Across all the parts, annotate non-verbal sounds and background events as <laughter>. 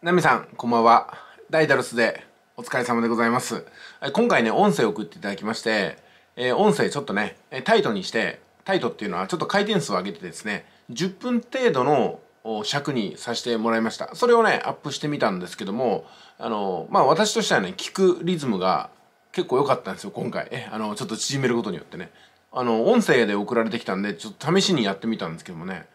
ナミさん、こんばんは。ダイダルスでお疲れ様でございます。今回ね、音声を送っていただきまして、えー、音声ちょっとね、タイトにして、タイトっていうのはちょっと回転数を上げてですね、10分程度の尺にさせてもらいました。それをね、アップしてみたんですけども、あの、まあ私としてはね、聞くリズムが結構良かったんですよ、今回。え、あの、ちょっと縮めることによってね。あの、音声で送られてきたんで、ちょっと試しにやってみたんですけどもね、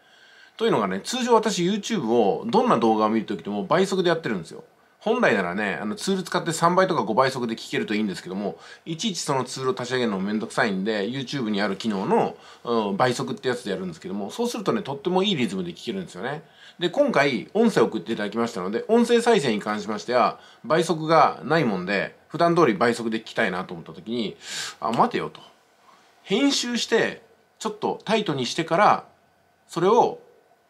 というのがね通常私 YouTube をどんな動画を見る時でも倍速でやってるんですよ本来ならねあのツール使って3倍とか5倍速で聞けるといいんですけどもいちいちそのツールを立ち上げるのもめんどくさいんで YouTube にある機能の、うん、倍速ってやつでやるんですけどもそうするとねとってもいいリズムで聞けるんですよねで今回音声を送っていただきましたので音声再生に関しましては倍速がないもんで普段通り倍速で聞きたいなと思った時にあ待てよと編集してちょっとタイトにしてからそれを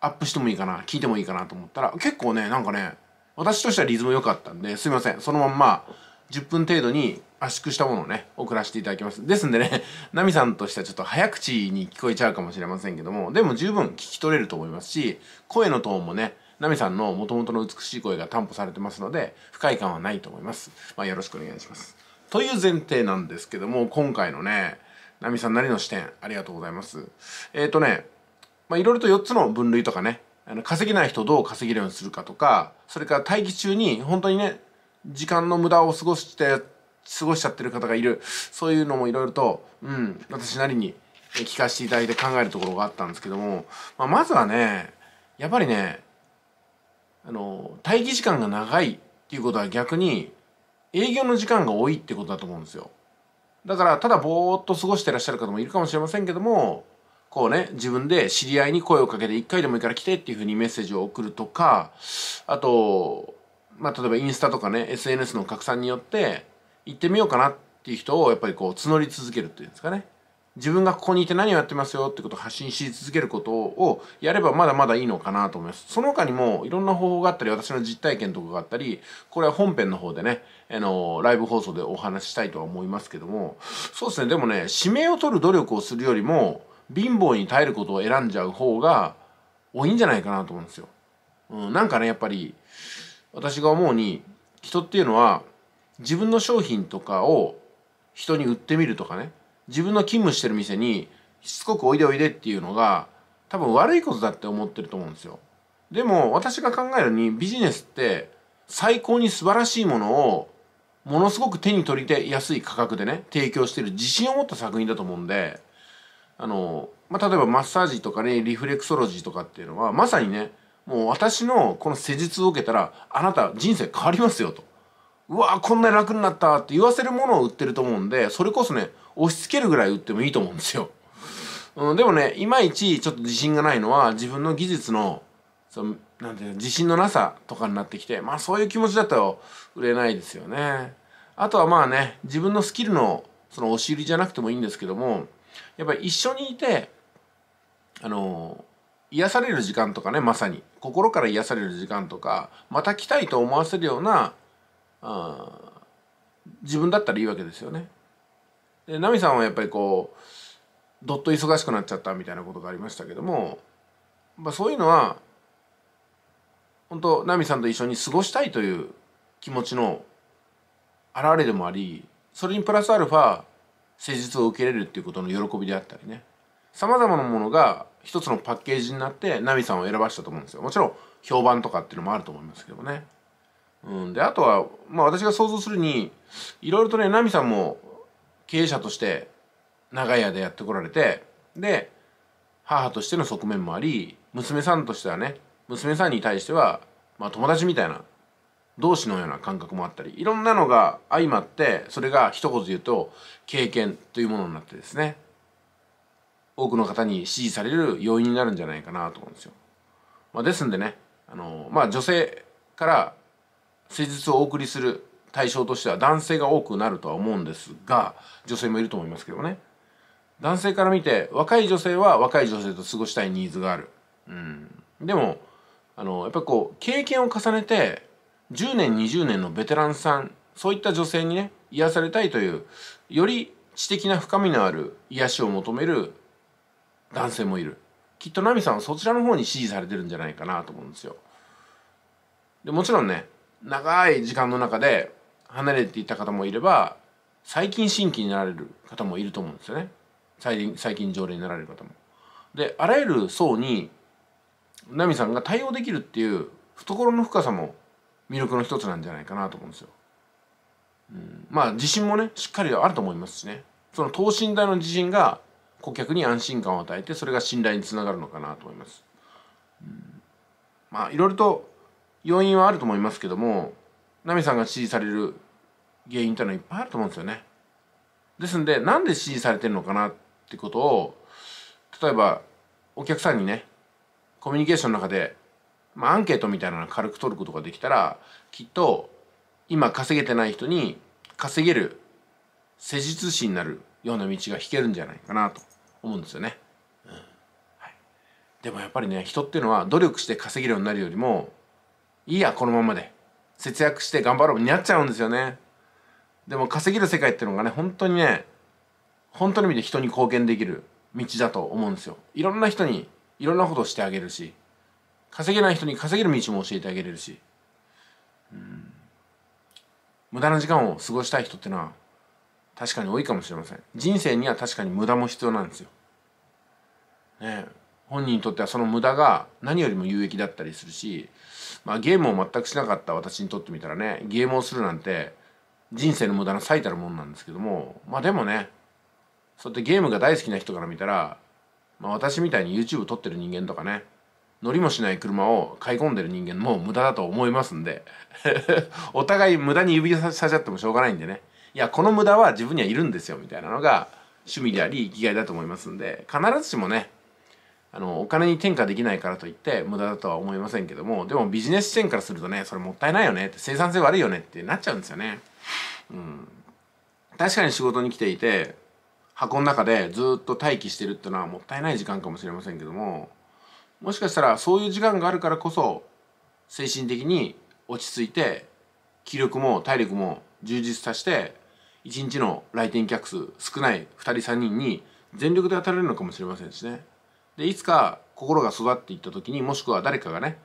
アップしてもいいかな、聞いてもいいかなと思ったら、結構ね、なんかね、私としてはリズム良かったんで、すいません。そのまんま、10分程度に圧縮したものをね、送らせていただきます。ですんでね、<laughs> ナミさんとしてはちょっと早口に聞こえちゃうかもしれませんけども、でも十分聞き取れると思いますし、声のトーンもね、ナミさんの元々の美しい声が担保されてますので、不快感はないと思います。まあ、よろしくお願いします。という前提なんですけども、今回のね、ナミさんなりの視点、ありがとうございます。えっ、ー、とね、まあ、いろいろと4つの分類とかねあの稼げない人をどう稼げるようにするかとかそれから待機中に本当にね時間の無駄を過ごして過ごしちゃってる方がいるそういうのもいろいろと、うん、私なりに聞かせていただいて考えるところがあったんですけども、まあ、まずはねやっぱりねあの待機時間が長いっていうことは逆に営業の時間が多いってことだと思うんですよ。だからただぼーっと過ごしてらっしゃる方もいるかもしれませんけどもこうね、自分で知り合いに声をかけて、一回でもいいから来てっていうふうにメッセージを送るとか、あと、まあ、例えばインスタとかね、SNS の拡散によって、行ってみようかなっていう人をやっぱりこう募り続けるっていうんですかね。自分がここにいて何をやってますよってことを発信し続けることをやればまだまだいいのかなと思います。その他にもいろんな方法があったり、私の実体験とかがあったり、これは本編の方でね、あの、ライブ放送でお話ししたいとは思いますけども、そうですね、でもね、指名を取る努力をするよりも、貧乏に耐えることを選んじゃう方が多いんじゃないかなと思うんですよ。うん、なんかねやっぱり私が思うに人っていうのは自分の商品とかを人に売ってみるとかね自分の勤務してる店にしつこくおいでおいでっていうのが多分悪いことだって思ってると思うんですよ。でも私が考えるにビジネスって最高に素晴らしいものをものすごく手に取りやすい価格でね提供してる自信を持った作品だと思うんであの、まあ、例えばマッサージとかねリフレクソロジーとかっていうのはまさにねもう私のこの施術を受けたらあなた人生変わりますよとうわーこんなに楽になったって言わせるものを売ってると思うんでそれこそね押し付けるぐらい売ってもいいと思うんですよ、うん、でもねいまいちちょっと自信がないのは自分の技術のそのなんていう自信のなさとかになってきてまあそういう気持ちだったら売れないですよねあとはまあね自分のスキルのその押し売りじゃなくてもいいんですけどもやっぱり一緒にいてあの癒される時間とかねまさに心から癒される時間とかまた来たいと思わせるようなあ自分だったらいいわけですよね。で奈美さんはやっぱりこうどっと忙しくなっちゃったみたいなことがありましたけども、まあ、そういうのは本当奈美さんと一緒に過ごしたいという気持ちの表れでもありそれにプラスアルファ施術を受けれるっていうことの喜びであったりねさまざまなものが一つのパッケージになってナミさんを選ばしたと思うんですよもちろん評判とかっていうのもあると思いますけどねうんであとはまあ私が想像するにいろいろとねナミさんも経営者として長い間やってこられてで母としての側面もあり娘さんとしてはね娘さんに対しては、まあ、友達みたいな同士のような感覚もあったりいろんなのが相まってそれが一言で言うと経験というものになってですね多くの方に支持される要因になるんじゃないかなと思うんですよ。まあ、ですんでねあの、まあ、女性から施術をお送りする対象としては男性が多くなるとは思うんですが女性もいると思いますけどね男性から見て若い女性は若い女性と過ごしたいニーズがある。うん、でもあのやっぱりこう経験を重ねて10年20年のベテランさんそういった女性にね癒されたいというより知的な深みのある癒しを求める男性もいるきっとナミさんはそちらの方に支持されてるんじゃないかなと思うんですよでもちろんね長い時間の中で離れていた方もいれば最近新規になられる方もいると思うんですよね最近常連になられる方もであらゆる層にナミさんが対応できるっていう懐の深さも魅力の一つなんじゃないかなと思うんですよ。うん、まあ自信もねしっかりあると思いますしねその等身大の自信が顧客に安心感を与えてそれが信頼につながるのかなと思います。うん、まあいろいろと要因はあると思いますけどもナミさんが支持される原因っていうのはいっぱいあると思うんですよね。ですんでなんで支持されてるのかなってことを例えばお客さんにねコミュニケーションの中でまあ、アンケートみたいなの軽く取ることができたらきっと今稼げてない人に稼げる施術師になるような道が引けるんじゃないかなと思うんですよね。うんでもやっぱりね人っていうのは努力して稼げるようになるよりもいいやこのままで節約して頑張ろうになっちゃうんですよね。でも稼げる世界っていうのがね本当にね本当の意味で人に貢献できる道だと思うんですよ。いろんな人にいろんなことをしてあげるし稼げない人に稼げる道も教えてあげれるし、うん、無駄な時間を過ごしたい人ってのは確かに多いかもしれません人生には確かに無駄も必要なんですよ、ね、本人にとってはその無駄が何よりも有益だったりするし、まあ、ゲームを全くしなかった私にとってみたらねゲームをするなんて人生の無駄の最たるもんなんですけどもまあでもねそうやってゲームが大好きな人から見たら、まあ、私みたいに YouTube 撮ってる人間とかね乗りもしない車を買い込んでる人間も無駄だと思いますんで <laughs> お互い無駄に指さしちゃってもしょうがないんでねいやこの無駄は自分にはいるんですよみたいなのが趣味であり生きがいだと思いますんで必ずしもねあのお金に転嫁できないからといって無駄だとは思いませんけどもでもビジネスーンからするとねそれもったいないよねって生産性悪いよねってなっちゃうんですよね。うん、確かに仕事に来ていて箱の中でずっと待機してるってのはもったいない時間かもしれませんけどももしかしたらそういう時間があるからこそ精神的に落ち着いて気力も体力も充実させて一日の来店客数少ない2人3人に全力で当たれるのかもしれませんしね。でいつか心が育っていった時にもしくは誰かがね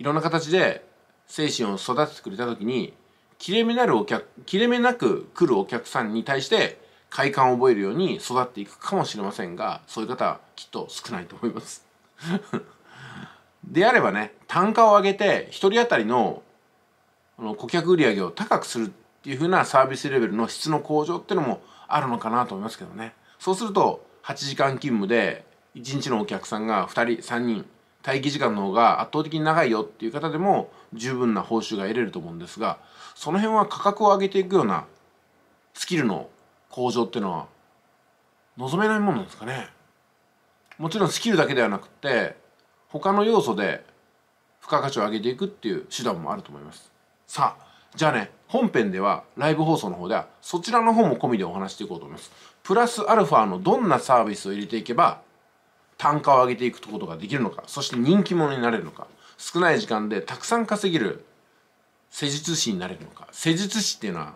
いろんな形で精神を育ててくれた時に切れ目なるお客切れ目なく来るお客さんに対して快感を覚えるように育っていくかもしれませんがそういう方はきっと少ないと思います。<laughs> であればね単価を上げて1人当たりの顧客売上を高くするっていう風なサービスレベルの質の向上っていうのもあるのかなと思いますけどねそうすると8時間勤務で1日のお客さんが2人3人待機時間の方が圧倒的に長いよっていう方でも十分な報酬が得れると思うんですがその辺は価格を上げていくようなスキルの向上っていうのは望めないもんなんですかねもちろんスキルだけではなくて他の要素で付加価値を上げていくっていう手段もあると思いますさあじゃあね本編ではライブ放送の方ではそちらの方も込みでお話していこうと思いますプラスアルファのどんなサービスを入れていけば単価を上げていくことができるのかそして人気者になれるのか少ない時間でたくさん稼げる施術師になれるのか施術師っていうのは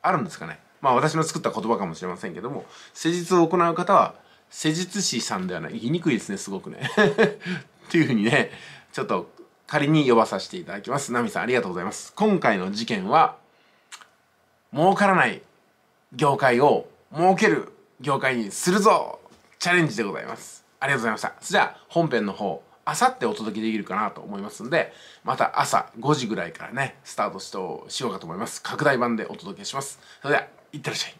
あるんですかねまあ私の作った言葉かもしれませんけども施術を行う方は施術師さんではない言いにくいですねすごくね <laughs> っていうふうにねちょっと仮に呼ばさせていただきますナミさんありがとうございます今回の事件は儲からない業界を儲ける業界にするぞチャレンジでございますありがとうございましたじゃあ本編の方あさってお届けできるかなと思いますんでまた朝5時ぐらいからねスタートしようかと思います拡大版でお届けしますそれではいってらっしゃい